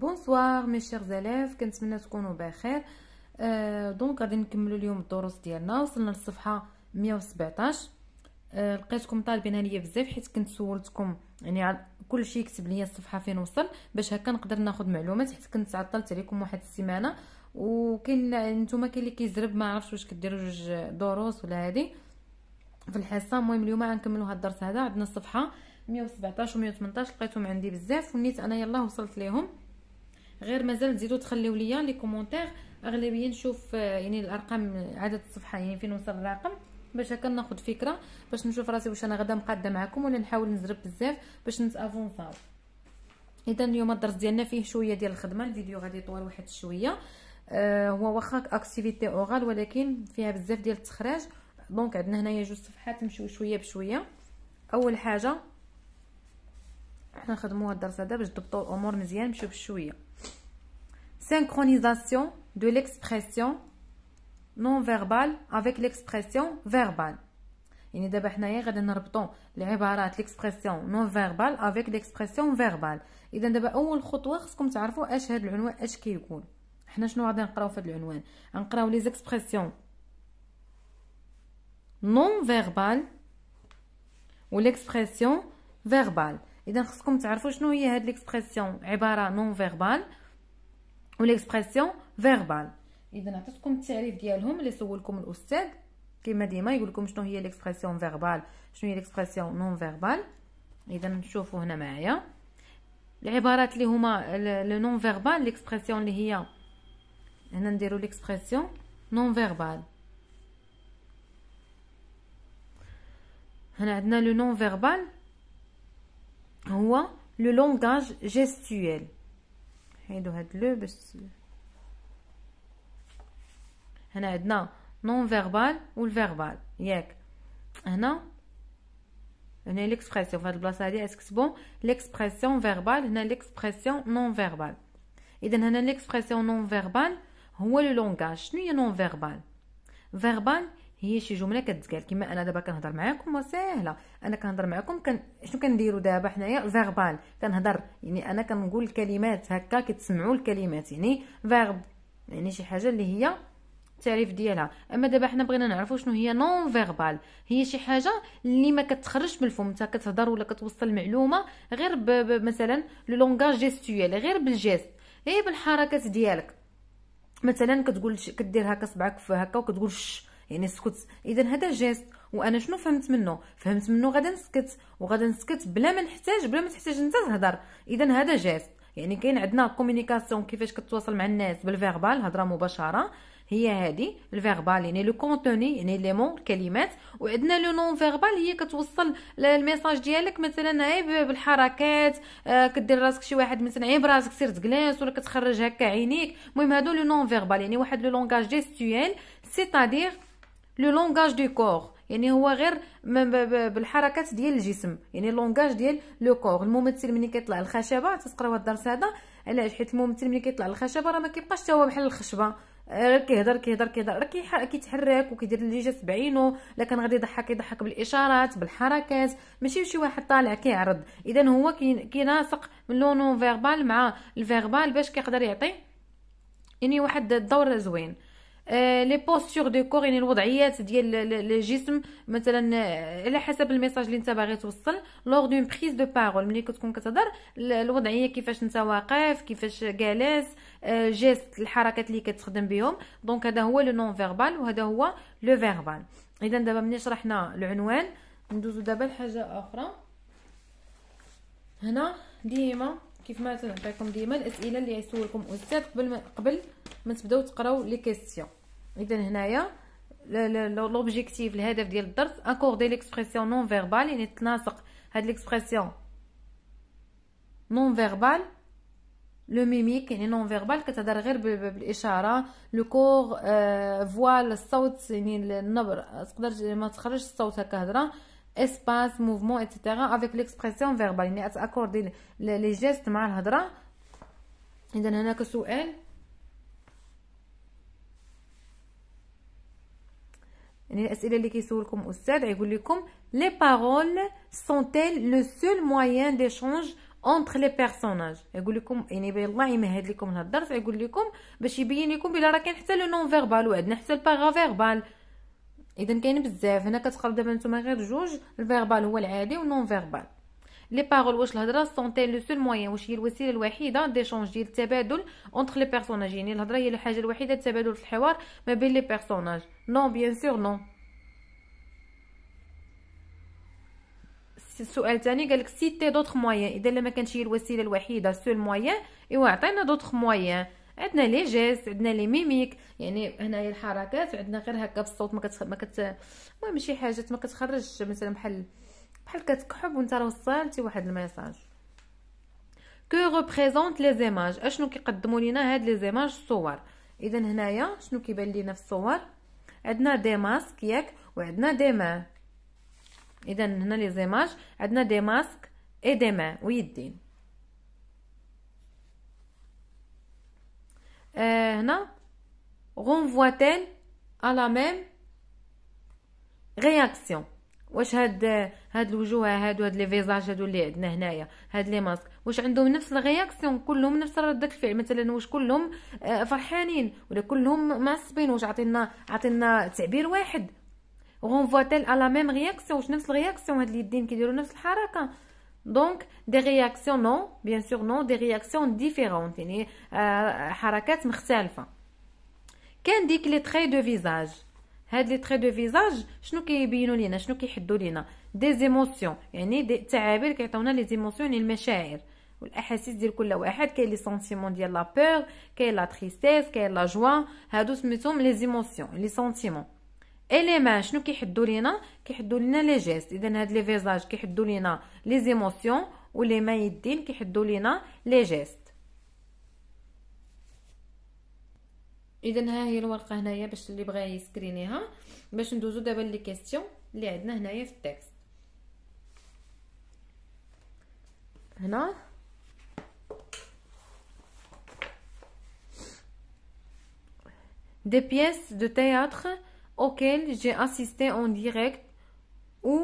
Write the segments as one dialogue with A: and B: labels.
A: بونسوار مي شير زلاف كنتمنى تكونوا بخير آه euh, دونك غادي نكملوا اليوم الدروس ديالنا وصلنا للصفحه 117 آه euh, لقيتكم طالبينها ليا بزاف حيت كنت سولتكم يعني على كل شيء كتب ليا الصفحه فين وصل باش هكا نقدر ناخذ معلومات حيت كنت عطلت عليكم واحد السيمانه وكاين نتوما كاين اللي كيزرب ما عرفتش واش كديروا جوج دروس ولا هادي في الحصه المهم اليوم غنكملوا هاد الدرس هذا عندنا الصفحه 117 و 118 لقيتهم عندي بزاف ونيت انا يلاه وصلت ليهم غير مازال تزيدو تخليو ليا لي كومونتير اغلبيه نشوف آه، يعني الارقام عدد الصفحه يعني فين وصل الرقم باش هكا ناخذ فكره باش نشوف راسي واش انا غدا مقاده معكم ولا نحاول نزرب بزاف باش نتافونساو اذا اليوم الدرس ديالنا فيه شويه ديال الخدمه الفيديو غادي يطول واحد شويه آه هو واخا اكتيفيتي اورال ولكن فيها بزاف ديال التخراج دونك عندنا هنايا جوج صفحات نمشيو شويه بشويه اول حاجه حنا نخدمو هاد الدرس هذا باش تضبطوا الامور مزيان نمشيو بشويه سينكرونيزاسيون دو ليكسبرسيون نون فيربال افيك ليكسبرسيون فيربال يعني دابا حنايا غادي نربطو العبارات ليكسبرسيون نون فيربال افيك ليكسبرسيون فيربال اذا دابا اول خطوه خصكم تعرفوا اش هاد العنوان اش كيقول كي حنا شنو غادي نقراو في هاد العنوان غنقراو لي زيكسبرسيون نون فيربال وليكسبرسيون فيربال اذا خصكم تعرفوا شنو هي هاد ليكسبرسيون عباره نون فيربال وليكسبرسيون فيربال اذا عطيتكم التعريف ديالهم اللي سولكم الاستاذ كما ديما يقول لكم شنو هي ليكسبرسيون فيربال شنو هي ليكسبرسيون نون فيربال اذا نشوفوا هنا معايا العبارات اللي هما لو نون فيربال ليكسبرسيون اللي هي هنا نديرو ليكسبرسيون نون فيربال هنا عندنا لو نون فيربال le langage gestuel il doit être le mais non non verbal ou le verbal y'a un an une expression faut à dire est-ce que c'est bon l'expression verbale une l'expression non verbale et dans une expression non verbale où est le langage n'y a non verbal verbal هي شي جمله كتقال كما انا دابا كنهضر معاكم وسهله انا كنهضر معاكم كن شنو كنديروا دابا حنايا فيربال كنهضر يعني انا كنقول الكلمات هكا كتسمعوا الكلمات يعني فيرب يعني شي حاجه اللي هي التعريف ديالها اما دابا حنا بغينا نعرفوا شنو هي نون فيربال هي شي حاجه اللي ما كتخرجش الفم حتى كتهضر ولا كتوصل المعلومه غير ب ب مثلا لو لونغاج جيستويال غير بالجيست هي إيه بالحركات ديالك مثلا كتقول كدير هكا صبعك في هكا وكتقول ش يعني سكت اذا هذا جيست وانا شنو فهمت منه فهمت منه غدا نسكت وغدا نسكت بلا ما نحتاج بلا ما تحتاج انت تهضر اذا هذا جيست يعني كاين عندنا كومونيكاسيون كيفاش كتواصل مع الناس بالفيربال الهضره مباشره هي هذه الفيربال يعني لو كونتوني يعني لي مون الكلمات وعندنا لو نون فيربال هي كتوصل الميساج ديالك مثلا عيب إيه، بالحركات آه كدير راسك شي واحد مثلا عيب راسك سير تجلس ولا كتخرج هكا عينيك المهم هادو لو نون فيربال يعني واحد لو لونغاج جيستويل سيتادير لو لونغاج دو كور يعني هو غير بالحركات ديال الجسم يعني لونغاج ديال لو كور الممثل ملي كيطلع الخشبه تتقراو هاد الدرس هذا علاش حيت الممثل ملي كيطلع الخشبه راه ما كيبقاش حتى هو بحال الخشبه آه، غير كيهضر كيهضر كيهضر راه كيتحرك وكيدير اللي جات بعينو الا كان غادي يضحك يضحك بالاشارات بالحركات ماشي شي واحد طالع كيعرض اذا هو كيناسق من لونو فيربال مع الفيربال باش كيقدر يعطي يعني واحد الدور زوين لي بوستور دو كور يعني الوضعيات ديال الجسم مثلا آه، على حسب الميساج اللي انت باغي توصل لوغ دون بريز دو بارول ملي كتكون كتهضر الوضعيه كيفاش انت واقف كيفاش جالس آه، جيست الحركات اللي كتخدم بهم دونك هذا هو لو نون فيربال وهذا هو لو فيربال اذا دابا ملي شرحنا العنوان ندوزو دابا لحاجه اخرى هنا ديما كيف ما تنعطيكم ديما الاسئله اللي يسولكم استاذ قبل ما قبل ما تبداو تقراو لي كيسيون اذا هنايا لوبجيكتيف الهدف ديال الدرس اكوردي ليكسبرسيون نون فيربال يعني تناسق هاد ليكسبرسيون نون فيربال لو ميميك يعني نون فيربال كتهضر غير بالاشاره لو كور فوال الصوت يعني النبر تقدر ما تخرجش الصوت هكا هضره اسباس موفمون ايتترا افيك ليكسبرسيون فيربال يعني تاكوردي لي جيست مع الهضره اذا هناك سؤال يعني الاسئله اللي كيسولكم استاذ يقول لكم لي بارول سون تيل لو سول دي شونج اونتر لي بيرسوناج يقول لكم يعني الله يمهد لكم هذا الدرس يقول لكم باش يبين لكم بلي راه كاين حتى لو نون فيربال وعندنا حتى البارا فيربال اذا كاين بزاف هنا كتقرا دابا نتوما غير جوج الفيربال هو العادي والنون فيربال لي باغول واش الهضره سونتي لو سول موين واش هي الوسيله الوحيده ديال التبادل اونتر لي بيرسوناج يعني الهضره هي الحاجه الوحيده التبادل في الحوار ما بين لي بيرسوناج نو بيان سور نو السؤال الثاني قال لك سيتي دوطخ موين اذا لما كانتش هي الوسيله الوحيده سول موين ايوا عطينا دوطخ موين عندنا لي جيست عندنا لي ميميك يعني هنايا الحركات عندنا غير هكا بالصوت ما كت ما كت المهم شي حاجه ما كتخرجش مثلا بحال بحال كتكحب وانت راه وصلتي واحد الميساج كو ريبريزونت لي زيماج اشنو كيقدموا لينا هاد لي زيماج الصور اذا هنايا شنو كيبان لينا في الصور عندنا دي ماسك ياك وعندنا دي ما اذا هنا لي زيماج عندنا دي ماسك اي دي ما ويدين آه هنا غونفواتيل à la même واش هاد هاد الوجوه هادو هاد لي فيزاج هادو اللي عندنا هنايا هاد لي ماسك واش عندهم نفس الرياكسيون كلهم نفس ردة الفعل مثلا واش كلهم آه، فرحانين ولا كلهم معصبين واش عطينا عطينا تعبير واحد غونفوا تيل على لا ميم رياكسيون واش نفس الرياكسيون هاد اليدين كيديروا نفس الحركه دونك دي رياكسيون نو بيان سور نو دي رياكسيون ديفيرونت يعني آه، حركات مختلفه كان ديك لي تري دو فيزاج هاد لي تري دو فيزاج شنو كيبينوا لينا شنو كيحدوا لينا دي زيموسيون يعني دي تعابير كيعطيونا لي زيموسيون يعني المشاعر والاحاسيس ديال كل واحد كاين لي سونتيمون ديال لا بور كاين لا تريستيس كاين لا جوا هادو سميتهم لي زيموسيون لي سونتيمون ما شنو كيحدوا لينا كيحدوا لينا لي جيست اذا هاد لي فيزاج كيحدوا لينا لي زيموسيون ولي ما يدين كيحدوا لينا لي جيست اذا ها هي الورقه هنايا باش اللي بغى يسكرينيها باش ندوزو دابا لي كيسيون اللي عندنا هنايا في التكست هنا des pièces de théâtre auxquelles j'ai assisté en direct ou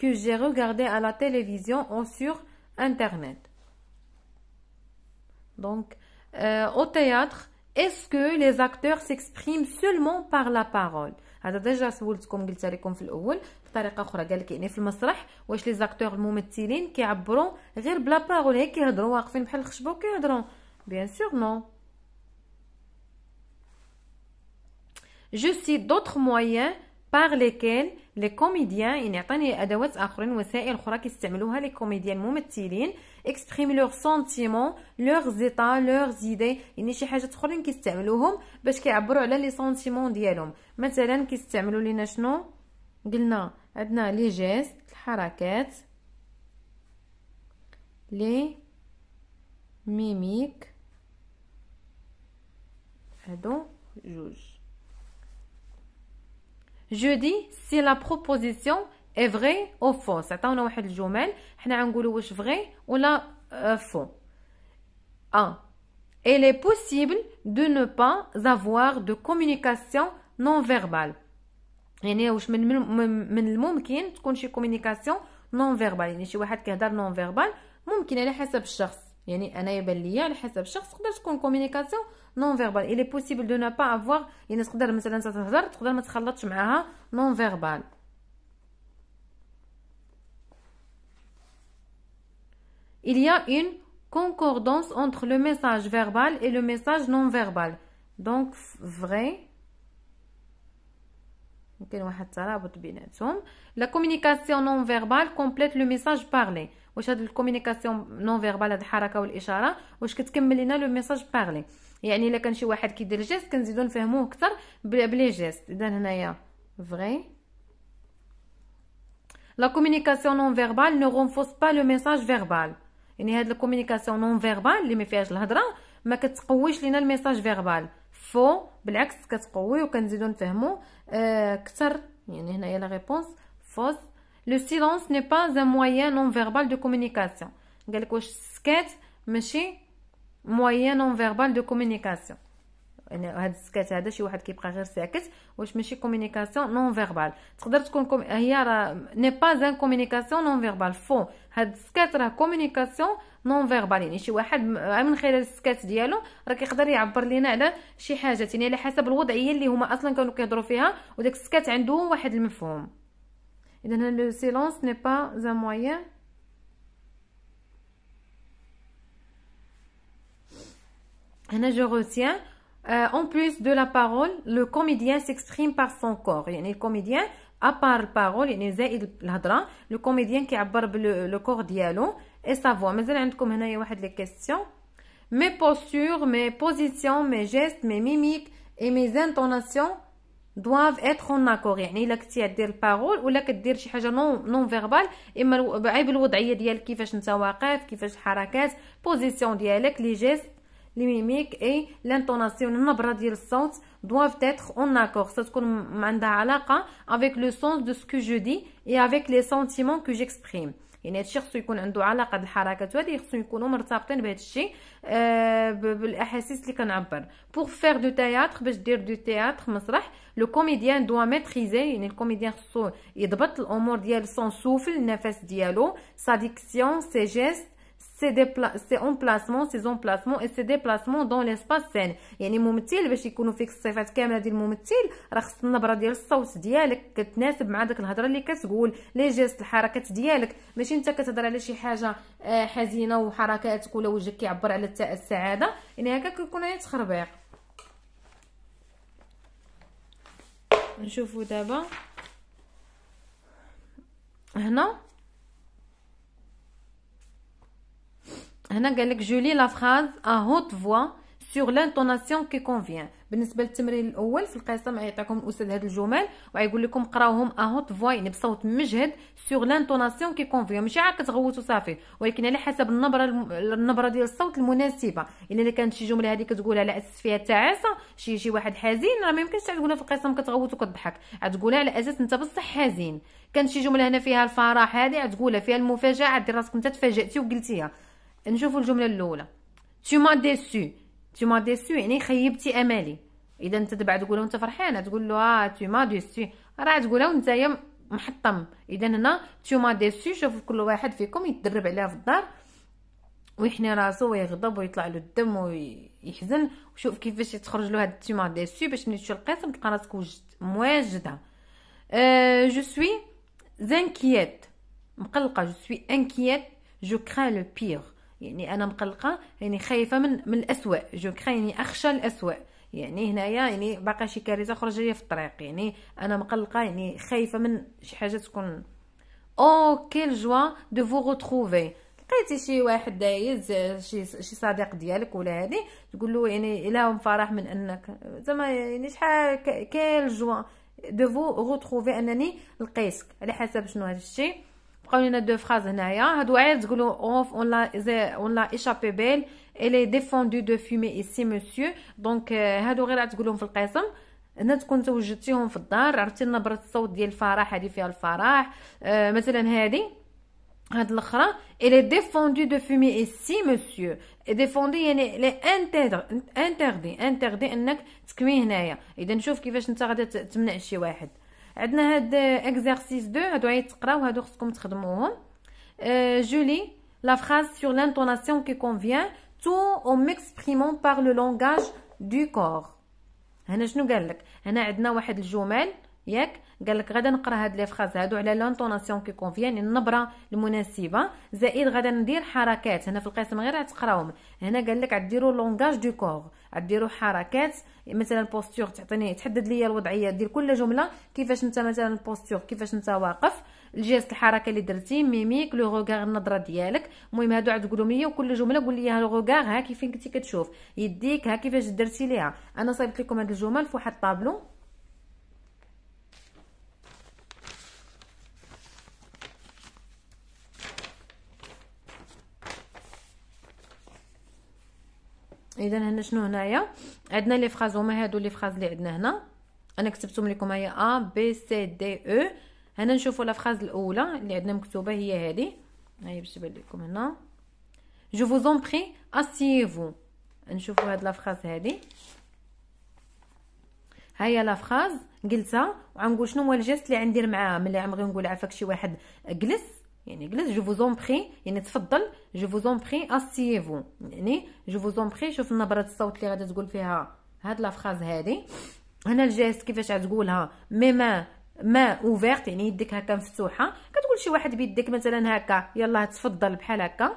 A: que j'ai regardé à la télévision ou sur internet. Donc, euh, au théâtre, est-ce que les acteurs s'expriment seulement par la parole هذا ديجا سولتكم قلت لكم في الاول بطريقه اخرى قال لك يعني في المسرح واش لي زاكتور الممثلين كيعبروا غير بلا بارول هيك كيهضروا واقفين بحال الخشبه وكيهضروا بيان سور نو Je cite d'autres moyens par lesquels لي كوميديان يعني عطاني ادوات اخرين وسائل اخرى كيستعملوها لي كوميديان ممثلين اكسبريم لوغ سونتيمون لوغ زيتا لوغ زيدي يعني شي حاجات اخرين كيستعملوهم باش كيعبروا على لي سونتيمون ديالهم مثلا كيستعملوا لينا شنو قلنا عندنا لي جيست الحركات لي ميميك هادو جوج Je dis si la proposition est vraie ou fausse. Attends, on a un jumel. On a un goulou vrai ou la euh, faux. 1. Il est possible de ne pas avoir de communication non verbale. Il y a un moment qui est une communication non verbale. Il y a un moment qui est non verbale. Il y a une communication non verbale. يعني ليا على حسب الشخص تقدر تكون نون Il y a une concordance entre le message verbal et le message non verbal. Donc, vrai. La communication non verbale complète le message parlé. واش هاد الكومونيكاسيون نون فيربال هاد الحركه والاشاره واش كتكمل لينا لو ميساج بارلي يعني الا كان شي واحد كيدير جيست كنزيدو نفهموه اكثر بلي جيست اذا هنايا فري لا كومونيكاسيون نون فيربال نو رونفوس با لو ميساج فيربال يعني هاد الكومونيكاسيون نون فيربال اللي ما فيهاش الهضره ما كتقويش لينا الميساج فيربال فو بالعكس كتقوي وكنزيدو نفهمو آه، اكثر يعني هنايا لا ريبونس فوس لو سيلونس ني با ان مويان نون فيربال دو كومونيكاسيون قالك واش السكات ماشي مويان نون فيربال دو كومونيكاسيون يعني هاد السكات هذا شي واحد كيبقى غير ساكت واش ماشي كومونيكاسيون نون فيربال تقدر تكون كوم... هي راه ني با ان كومونيكاسيون نون فيربال فو هاد السكات راه كومونيكاسيون نون فيربال يعني شي واحد من خلال السكات ديالو راه كيقدر يعبر لينا على شي حاجات يعني على حسب الوضعيه اللي هما اصلا كانوا كيهضروا فيها وداك السكات عنده واحد المفهوم le silence n'est pas un moyen je retiens, euh, en plus de la parole, le comédien s'exprime par son corps. le comédien, à part parole, le comédien qui aborde le, corps dialogue et sa voix. Mais les questions. Mes postures, mes positions, mes gestes, mes mimiques et mes intonations doivent être en accord يعني الا كنتي دير البارول ولا كدير شي حاجه ديالك كيفاش واقف كيفاش الحركات ديالك لي لي ميميك اي النبره ديال الصوت doivent être en accord ça تكون عندها علاقه avec le sens de ce que je dis et avec les sentiments que j'exprime يعني هادشي خصو يكون عنده علاقه بالحركات وهذه خصو يكونوا مرتبطين بهذا الشيء آه بالاحاسيس اللي كنعبر بوغ فير دو تياتر باش دير دو تياتر مسرح لو كوميديان دو ميتريزي يعني الكوميديان خصو يضبط الامور ديال سون سوفل النفس ديالو سا ديكسيون سي جيست سي سي emplacements, سي emplacements اي سي déplacements دون ليسباس سين يعني ممثل باش يكونوا فيك الصفات كامله ديال الممثل راه خص النبره ديال الصوت ديالك كتناسب مع داك الهضره اللي كتقول لي جيست الحركات ديالك ماشي انت كتهضر على شي حاجه آه، حزينه وحركاتك ولا وجهك كيعبر على السعاده يعني هكا كيكون غير تخربيق نشوفوا دابا هنا هنا قال لك جولي لا فراز ا هوت فوا سور لانتوناسيون كي كونفيان بالنسبه للتمرين الاول في القسم غيعطيكم الاستاذ هاد الجمل وغيقول لكم قراوهم ا هوت فوا يعني بصوت مجهد سور لانتوناسيون كي كونفيان ماشي عا كتغوتوا صافي ولكن على حسب النبره النبره ديال الصوت المناسبه يعني الا كانت شي جمله هذه كتقولها على اساس فيها تعاسه شي شي واحد حزين راه ما يمكنش تقولها في القسم كتغوت وكتضحك تقولها على اساس انت بصح حزين كانت شي جمله هنا فيها الفرح هذه تقولها فيها المفاجاه دير راسك انت تفاجاتي وقلتيها نشوفوا الجمله الاولى tu m'as déçu tu m'as déçu يعني خيبتي امالي اذا انت دابا تقول انت فرحانه تقول له اه tu m'as déçu راه تقولها وانت محطم اذا هنا tu m'as déçu شوف كل واحد فيكم يتدرب عليها في الدار ويحني راسو ويغضب ويطلع له الدم ويحزن وشوف كيفاش يتخرج له هاد تيما ديسو باش نيتشو القسم تلقى راسك وجد مواجده أه جو سوي زانكييت مقلقه جو سوي انكييت جو كرا لو بيغ يعني انا مقلقه يعني خايفه من من الاسوء جو يعني اخشى الاسوء يعني هنايا يعني باقا شي كارثه خرج جايه في الطريق يعني انا مقلقه يعني خايفه من شي حاجه تكون او كيل جوا دو فو روتروفي لقيتي شي واحد دايز شي شي صديق ديالك ولا هادي تقول له يعني الههم فرح من انك زعما يعني شحال كيل جوا دو فو روتروفي انني لقيتك على حسب شنو هذا الشيء بقاو لينا دو فراز هنايا هادو عاد تقولوا اوف اون لا اون لا ايشابي بيل الي ديفوندو دو فيمي ايسي مسيو دونك هادو غير تقولهم في القسم هنا تكون توجدتيهم في الدار عرفتي نبره الصوت ديال الفرح هادي فيها الفرح آه مثلا هادي هاد الاخرى الي ديفوندو دو فيمي ايسي مسيو ديفوندي يعني لي انتردي انتردي انك تكوي هنايا اذا نشوف كيفاش انت غادي تمنع شي واحد عندنا هاد اكزرسيس 2 هادو عيط تقراو هادو خصكم تخدموهم أه جولي لا فراز سور لانتوناسيون كي كونفيان تو او ميكسبريمون بار لو لونغاج دو كور هنا شنو قال لك هنا عندنا واحد الجمل ياك قال لك غادا نقرا هاد لي فراز هادو على لونطوناسيون كي كونفيان النبره المناسبه زائد غادا ندير حركات هنا في القسم غير غتقراهم هنا قال لك عديروا لونغاج دو كور عديروا حركات مثلا البوستور تعطيني تحدد ليا الوضعيه ديال كل جمله كيفاش انت مثلا البوستور كيفاش انت واقف الجيست الحركه اللي درتي ميميك لو روغار النظره ديالك المهم هادو عاد تقولهم ليا وكل جمله قول ليا لو روغار ها كيفين كنتي كتشوف يديك ها كيفاش درتي ليها انا صايبت لكم هاد الجمل فواحد الطابلو اذا هنا شنو هنايا عندنا لي فراز هما هادو لي فراز اللي عندنا هنا انا كتبتهم لكم هي ا بي سي دي او هنا نشوفوا لا فراز الاولى اللي عندنا مكتوبه هي هذه هاهي باش تبان لكم هنا جو فوز زون بري اسيفو نشوفوا هاد لا فراز هذه هيا لا فراز قلتها وعنقول شنو هو الجست اللي غندير معاه ملي غنبغي نقول عافاك شي واحد جلس يعني جلس جو فو زون بخي يعني تفضل جو فو اون بري اسيفو يعني جو فو زون بخي شوف نبره الصوت اللي غادي تقول فيها هاد لا فراز هادي هنا الجيست كيفاش غتقولها مي ما ما اوفيرت يعني يدك هكا مفتوحه كتقول شي واحد بيدك مثلا هكا يلا تفضل بحال هكا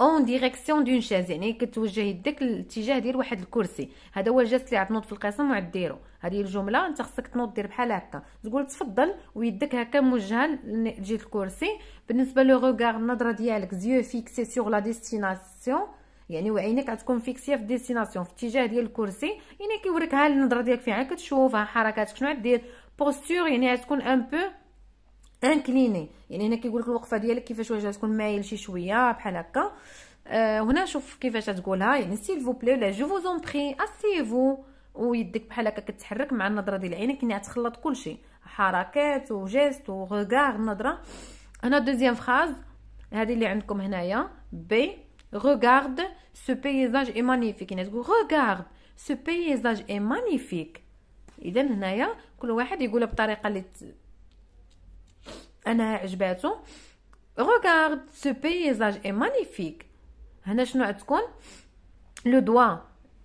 A: اون ديريكسيون دون شاز يعني كتوجه يدك الاتجاه ديال واحد الكرسي هذا هو الجست اللي غتنوض في القسم وعاد ديرو هذه الجمله انت خصك تنوض دير بحال هكا تقول تفضل ويدك هكا موجهه لجهه الكرسي بالنسبه لو روغار النظره ديالك زيو فيكسي سور لا ديستيناسيون يعني وعينك غتكون فيكسيه في ديستيناسيون في الاتجاه ديال الكرسي يعني كيوريك ها النظره ديالك فين كتشوفها حركاتك شنو غدير بوستور يعني غتكون ان بو انكليني يعني هنا كيقول لك الوقفه ديالك كيفاش واش تكون مايل شي شويه بحال هكا آه هنا شوف كيفاش تقولها يعني سيل فو بلي ولا جو فو زون بري اسيفو ويدك بحال هكا كتحرك مع النظره ديال عينك يعني تخلط كلشي حركات وجيست وغار النظره هنا دوزيام فراز هذه اللي عندكم هنايا بي regarde سو بيزاج اي مانيفيك يعني تقول regarde سو بيزاج اي مانيفيك اذا هنايا كل واحد يقولها بطريقه اللي انها عجباتو روغارد سو بيزاج اي مانيفيك هنا شنو عندكم لو دوا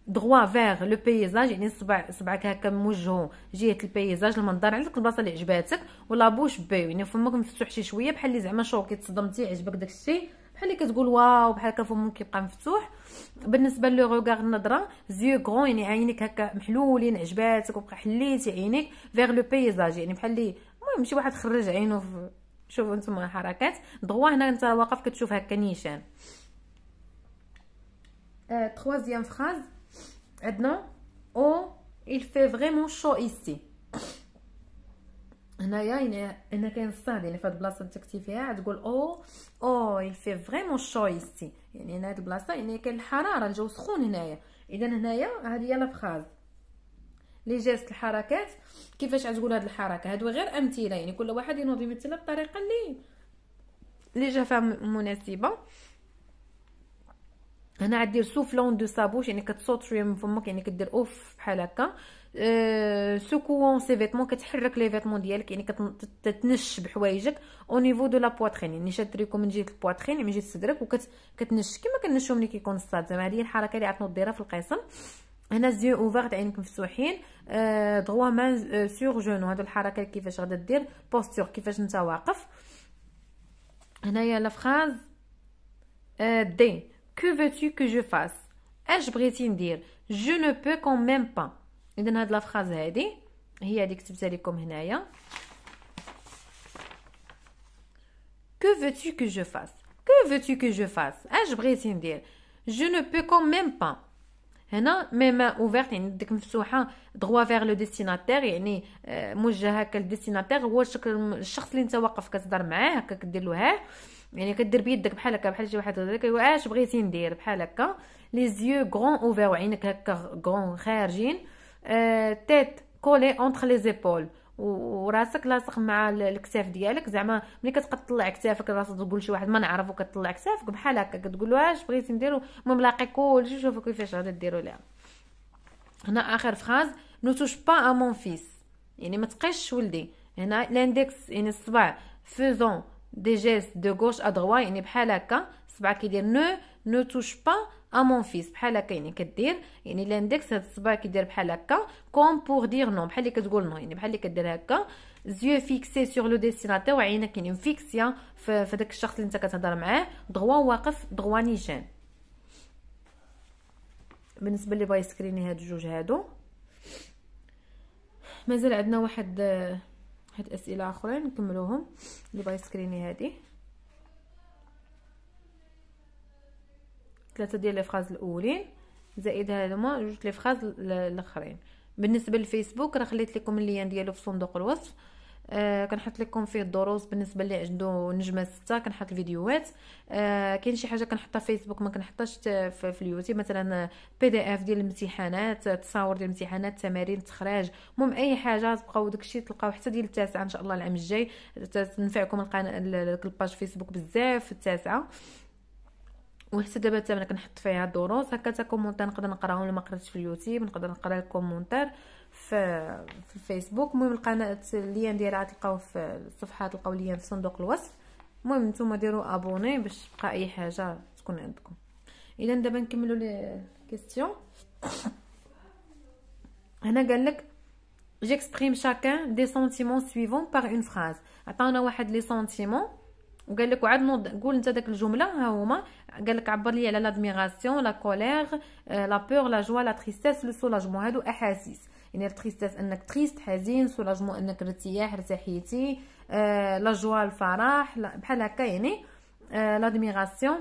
A: دغوا فيغ لو بيزاج يعني صبع صبعك هكا موجهو جهه البيزاج المنظر عندك البلاصه اللي عجباتك ولا بوش بي يعني فمك مفتوح شي شويه بحال اللي زعما شوكي تصدمتي عجبك داكشي بحال اللي كتقول واو بحال هكا فمك كيبقى مفتوح بالنسبه لو روغار النظره زيو غون يعني عينيك هكا محلولين عجباتك وبقى حليتي عينيك فيغ لو بيزاج يعني بحال اللي المهم شي واحد خرج عينو في شوفوا نتوما الحركات دغوا هنا انت واقف كتشوف هكا نيشان تخوازيام فراز عندنا او il fait vraiment chaud ici هنايا هنا كاين الصهد يعني في هاد البلاصه اللي تكتي فيها تقول او او il fait vraiment chaud ici يعني هنا هاد البلاصه يعني كاين الحراره الجو سخون هنايا اذا هنايا هذه هي لا فراز لي جيست الحركات كيفاش غتقول هاد الحركه هادو غير امثله يعني كل واحد ينوض يمثلها بطريقه اللي اللي جا فيها مناسبه هنا غدير سوفلون دو سابوش يعني كتصوت شويه من فمك يعني كدير اوف بحال هكا أه سكوون سي فيتمون كتحرك لي فيتمون ديالك يعني كتنش بحوايجك او نيفو دو لا بواترين يعني شاد تريكو من جهه البواترين يعني من جهه الصدرك وكتنش كما كنشو ملي كيكون الصاد زعما هذه الحركه اللي عتنوض ديرها في القسم On a les yeux ouverts, droit, sur la la phrase D. Que veux-tu que je fasse Je dire « Je ne peux quand même pas ». Donc, la phrase-là, elle est ici, comme a. Que veux-tu que je fasse Que veux-tu que je fasse Je Je ne peux quand même pas ». هنا ميم اوفيرت يعني ديك مفتوحه دغوا فيغ لو ديستيناتير يعني آه، موجهه هكا للديستيناتير هو الشكل الشخص اللي انت واقف كتهضر معاه هكا كدير له ها يعني كدير بيدك بحال هكا بحال شي واحد كيقول واش آه، بغيتي ندير بحال هكا لي زيو غون اوفير عينك يعني هكا غون خارجين آه تيت كولي اونتر لي زيبول وراسك لاصق مع الكتاف ديالك زعما ملي كتبقى تطلع كتافك راسك تقول شي واحد ما نعرفو كتطلع كتافك بحال هكا كتقول له اش بغيتي نديرو المهم لاقي كلشي شوفو كيفاش غادي ديرو ليها هنا اخر فراز نو توش با ا مون فيس يعني ما تقيش ولدي هنا لاندكس يعني الصبع فيزون دي جيست دو غوش ادغوا يعني بحال هكا الصبع كيدير نو نو توش با امونفيس بحال هكا يعني كدير يعني لاندكس هاد الصباع كيدير بحال هكا كوم بوغ دير نو بحال اللي كتقول نو يعني بحال اللي كدير هكا زيو فيكسي سور لو ديستيناتور وعينك يعني فيكسيا في داك الشخص اللي انت كتهضر معاه دغوا واقف دغوا نيشان بالنسبه اللي بغا يسكريني هاد الجوج هادو مازال عندنا واحد هاد الاسئله اخرين نكملوهم اللي بغا يسكريني هذه ثلاثه ديال لي فراز الاولين زائد هما جوج لي فراز الاخرين بالنسبه للفيسبوك راه خليت لكم اللين ديالو في صندوق الوصف آه كنحط لكم فيه الدروس بالنسبه اللي عنده نجمه ستة كنحط الفيديوهات آه كاين شي حاجه كنحطها في فيسبوك ما كنحطهاش في, اليوتيوب مثلا بي دي اف ديال الامتحانات تصاور ديال الامتحانات تمارين التخراج المهم اي حاجه تبقاو داكشي تلقاو حتى ديال التاسعه ان شاء الله العام الجاي تنفعكم القناه الباج فيسبوك بزاف التاسعه وحتى دابا حتى انا كنحط فيها الدروس هكا حتى كومونتير نقدر نقراهم اللي ما قريتش في اليوتيوب نقدر نقرا الكومونتير في في الفيسبوك المهم القناه اللين ديالها تلقاو في الصفحه تلقاو ليا في صندوق الوصف المهم نتوما ديروا ابوني باش تبقى اي حاجه تكون عندكم اذا دابا نكملوا لي كيسيون هنا قال لك j'exprime chacun des sentiments suivants par une phrase عطاونا واحد لي سونتيمون وقال لك وعاد نوض قول انت داك الجمله ها هما قال لك عبر لي على لادميراسيون لا كولير لا بور لا جوا لا تريستيس لو سولاجمون هادو احاسيس يعني التريستيس انك تريست حزين سولاجمون انك ارتياح ارتاحيتي euh, لا جوا الفرح بحال هكا يعني آه euh, لادميراسيون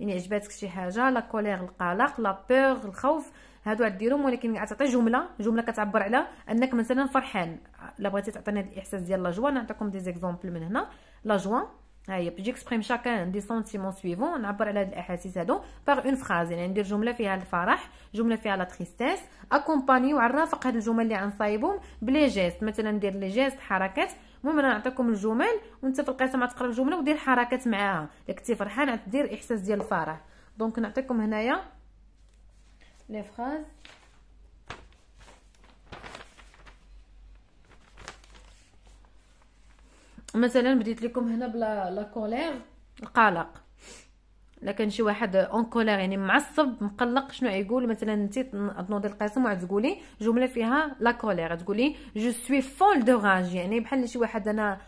A: يعني عجباتك شي حاجه لا كولير القلق لا بور الخوف هادو ديرهم ولكن تعطي جمله جمله كتعبر على انك مثلا فرحان لا بغيتي تعطيني هاد الاحساس ديال لا جوا نعطيكم دي زيكزامبل من هنا لا جوا هاي هي بيجي اكسبريم شاكان دي سونتيمون سويفون نعبر على هاد الاحاسيس هادو باغ اون فراز يعني ندير جمله فيها الفرح جمله فيها لا تريستيس اكومباني وعرافق هاد الجمل اللي غنصايبهم بلي جيست مثلا ندير لي جيست حركات المهم انا نعطيكم الجمل وانت في القسم غتقرا الجمله ودير حركات معاها الا كنتي فرحان دير احساس ديال الفرح دونك نعطيكم هنايا لي فراز مثلا بديت لكم هنا بلا لا كولير القلق الا كان شي واحد اون كولير يعني معصب مقلق شنو يقول مثلا انت تنوضي القاسم وغتقولي جمله فيها لا كولير تقولي جو سوي فول دو راج يعني بحال شي واحد انا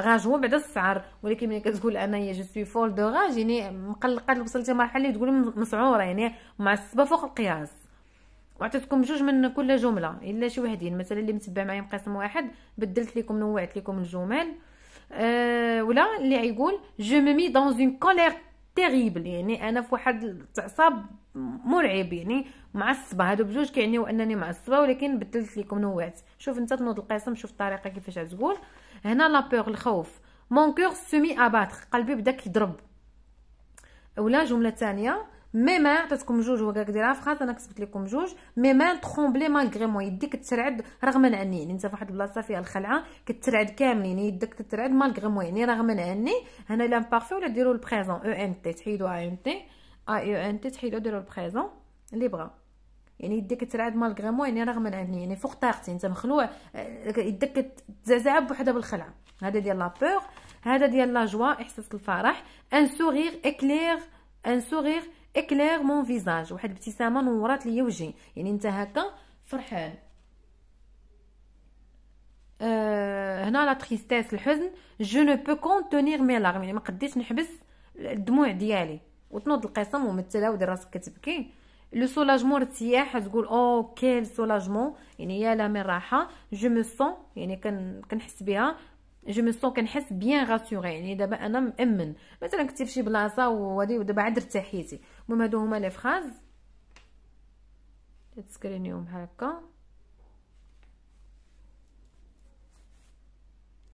A: غاج هو بعد السعر ولكن ملي كتقول انايا جو سوي فول دو راج يعني مقلقه وصلتي مرحله اللي تقولي مسعوره يعني معصبه فوق القياس وعطيتكم جوج من كل جمله الا شي وحدين مثلا اللي متبع معايا مقسم واحد بدلت لكم نوعت لكم الجمل أه ولا اللي غيقول جو مي دون اون كولير تيريبل يعني انا في واحد التعصاب مرعب يعني معصبه هادو بجوج كيعنيو انني معصبه ولكن بدلت لكم نوعت شوف انت تنوض القسم شوف الطريقه كيفاش تقول هنا لا بيغ الخوف مون كور سومي اباتر قلبي بدا كيضرب ولا جمله ثانيه مي ما عطيتكم جوج وكاك دي فراز انا كتبت لكم جوج مي ما ترومبلي مالغري مو يديك كترعد رغم عني يعني انت فواحد البلاصه فيها الخلعه كترعد كاملين يدك كترعد مالغري مو يعني رغم عني هنا لامبارفي ولا ديروا البريزون او ان تي تحيدوا اي ان تي اي او ان تي تحيدوا ديروا البريزون اللي بغا يعني يديك ترعد مالغري مو يعني رغم عني يعني فوق طاقتي انت مخلوع يدك تزعزع بوحده بالخلعه هذا ديال لا بور هذا ديال لا احساس الفرح ان سوغيغ اكليغ ان سوغيغ اكلير مون فيزاج واحد الابتسامه نورات ليا وجهي يعني انت هكا فرحان أه هنا لا تريستيس الحزن جو نو بو كونتونير مي لارم يعني ما قديتش نحبس الدموع ديالي وتنوض القسم ممثله ودير راسك كتبكي لو سولاجمون ارتياح تقول او كيل سولاجمون يعني يا لا من راحه جو مو سون يعني كنحس بها جو مو سون كنحس بيان غاسيغي يعني دابا انا مامن مثلا كنتي فشي بلاصه وهادي ودابا عاد ارتاحيتي المهم هادو هما لي فراز تسكرينيهم هكا